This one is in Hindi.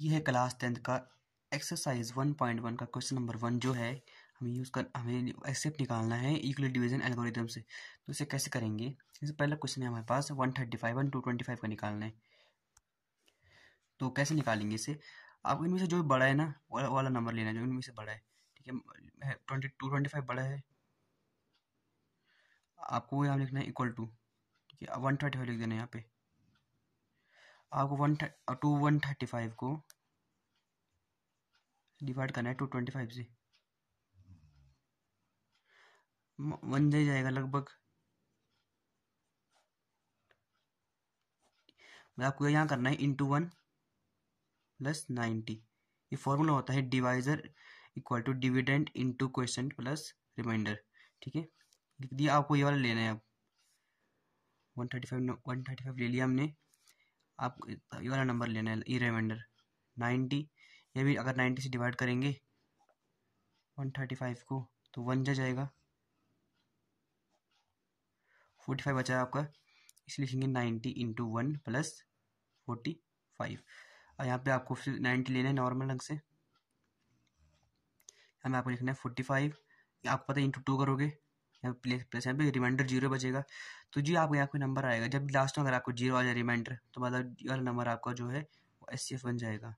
ये है क्लास टेंथ का एक्सरसाइज वन पॉइंट वन का क्वेश्चन नंबर वन जो है हमें यूज़ कर हमें एक्सेप्ट निकालना है इक्वल डिवीजन एल्गोरिदम से तो इसे कैसे करेंगे इससे पहला क्वेश्चन है हमारे पास one thirty five one two twenty five का निकालना है तो कैसे निकालेंगे इसे आपको इनमें से जो बड़ा है ना वाला वाला नंबर लेना है जो इनमें से बड़ा है ठीक है ट्वेंटी टू ट्वेंटी फाइव बड़ा है आपको यहाँ लिखना है इक्वल टू ठीक है वन थर्टी फाइव लिख देना है यहाँ पे आपको one two one thirty five को डिवाइड करना है टू ट्वेंटी फाइव से वन दे जाएगा लगभग आपको यहाँ करना है इंटू वन प्लस नाइन्टी ये फॉर्मूला होता है divisor equal to dividend into question plus remainder ठीक है लिख दिया आपको ये वाला लेना है अब one thirty five one thirty five ले लिया हमने आप ये वाला नंबर लेना है ई रिमाइंडर नाइन्टी ये भी अगर नाइन्टी से डिवाइड करेंगे वन थर्टी फाइव को तो वन जा जाएगा फोर्टी फाइव बचा आपका इसलिए लिखेंगे ninety into one plus forty five और यहाँ पे आपको फिर नाइन्टी लेना है नॉर्मल ढंग से यहाँ पर आपको लिखना है फोर्टी फाइव आप पता है इंटू टू करोगे प्लेस प्लस यहाँ पे रिमाइंडर जीरो बचेगा तो जी आपको यहाँ कोई नंबर आएगा जब लास्ट में अगर आपको जीरो आ जाए रिमाइंडर तो मतलब वाला नंबर आपका जो है एस बन जाएगा